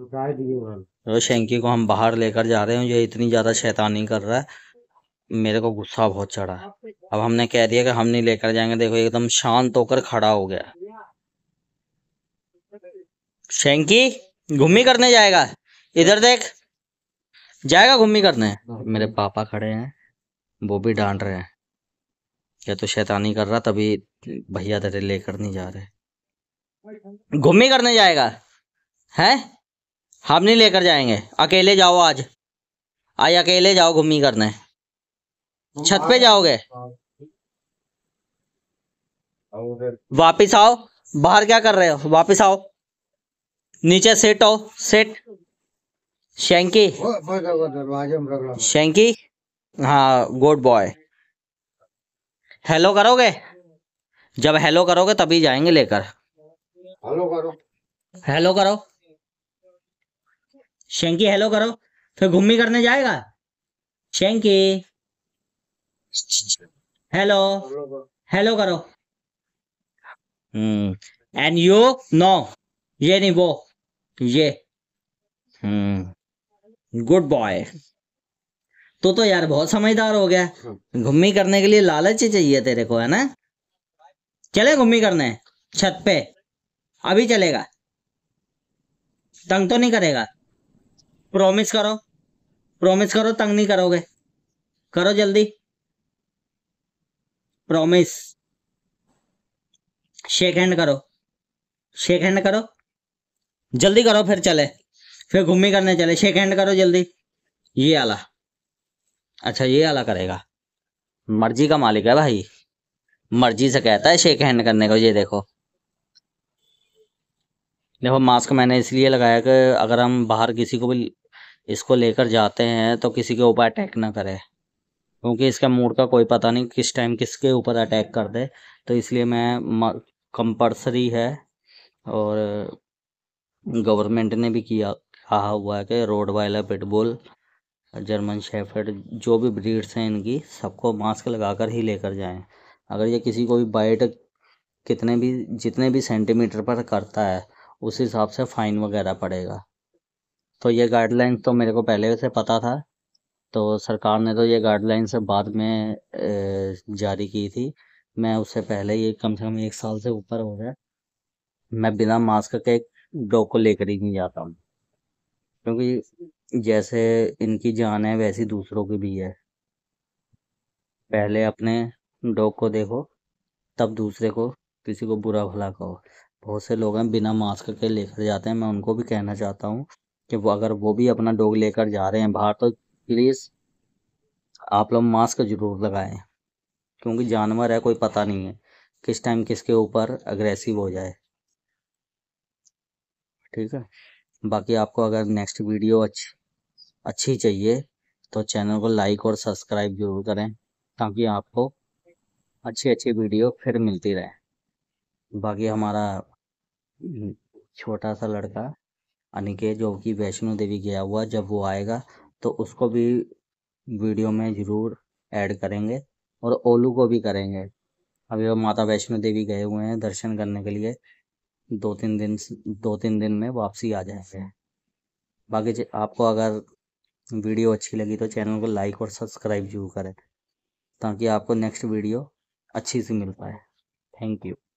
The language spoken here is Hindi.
तो शेंकी को हम बाहर लेकर जा रहे हैं ये इतनी ज़्यादा शैतानी कर रहा है मेरे को गुस्सा बहुत चढ़ा अब हमने कह दिया कि हम नहीं लेकर जाएंगे देखो एकदम शांत होकर खड़ा हो गया शेंकी घूमी करने जाएगा इधर देख जाएगा घूमी करने मेरे पापा खड़े हैं वो भी डांट रहे हैं क्या तो शैतानी कर रहा तभी भैया तेरे लेकर नहीं जा रहे घूमी करने जाएगा है हम नहीं लेकर जाएंगे अकेले जाओ आज आज अकेले जाओ घूमी करने छत पे जाओगे वापिस आओ बाहर क्या कर रहे हो वापिस आओ नीचे सेट आओ सेट शैंकी शैंकी हाँ गुड बॉय हेलो करोगे जब हेलो करोगे तभी जाएंगे लेकर हेलो करो हेलो करो शेंकी हेलो करो फिर घुम्मी करने जाएगा शेंकी हेलो हेलो करो हम्म एंड यू नो ये नहीं वो ये हम्म गुड बॉय तो तो यार बहुत समझदार हो गया घुम्मी करने के लिए लालच ही चाहिए तेरे को है ना चले घुम्मी करने छत पे अभी चलेगा तंग तो नहीं करेगा प्रॉमिस करो प्रोमिस करो तंग नहीं करोगे करो जल्दी प्रोमिस शेक हैंड करो शेक हैंड करो जल्दी करो फिर चले फिर घूमी करने चले शेक हैंड करो जल्दी ये आला अच्छा ये आला करेगा मर्जी का मालिक है भाई मर्जी से कहता है शेक हैंड करने को ये देखो देखो मास्क मैंने इसलिए लगाया कि अगर हम बाहर किसी को भी इसको लेकर जाते हैं तो किसी के ऊपर अटैक ना करे क्योंकि इसका मूड का कोई पता नहीं किस टाइम किसके ऊपर अटैक कर दे तो इसलिए मैं कंपलसरी है और गवर्नमेंट ने भी किया कहा हुआ है कि रोड वाला पिटबुल जर्मन शेफर्ड जो भी ब्रीड्स हैं इनकी सबको मास्क लगाकर ही लेकर जाएं अगर ये किसी को भी बाइट कितने भी जितने भी सेंटीमीटर पर करता है उस हिसाब से फ़ाइन वगैरह पड़ेगा तो ये गाइडलाइंस तो मेरे को पहले से पता था तो सरकार ने तो ये गाइडलाइंस बाद में जारी की थी मैं उससे पहले ये कम से कम एक साल से ऊपर हो गया मैं बिना मास्क के डॉग को लेकर ही नहीं जाता हूँ क्योंकि जैसे इनकी जान है वैसी दूसरों की भी है पहले अपने डॉग को देखो तब दूसरे को किसी को बुरा भला कहो बहुत से लोग हैं बिना मास्क के लेकर जाते हैं मैं उनको भी कहना चाहता हूँ कि वो अगर वो भी अपना डॉग लेकर जा रहे हैं बाहर तो प्लीज़ आप लोग मास्क ज़रूर लगाएं क्योंकि जानवर है कोई पता नहीं है किस टाइम किसके ऊपर अग्रेसिव हो जाए ठीक है बाकी आपको अगर नेक्स्ट वीडियो अच्छी अच्छी चाहिए तो चैनल को लाइक और सब्सक्राइब जरूर करें ताकि आपको अच्छी अच्छी वीडियो फिर मिलती रहे बाकी हमारा हम्म, छोटा सा लड़का यानी कि जो कि वैष्णो देवी गया हुआ जब वो आएगा तो उसको भी वीडियो में ज़रूर ऐड करेंगे और ओलू को भी करेंगे अभी वो माता वैष्णो देवी गए हुए हैं दर्शन करने के लिए दो तीन दिन दो तीन दिन में वापसी आ जाएंगे बाकी आपको अगर वीडियो अच्छी लगी तो चैनल को लाइक और सब्सक्राइब जरूर करें ताकि आपको नेक्स्ट वीडियो अच्छी सी मिल पाए थैंक यू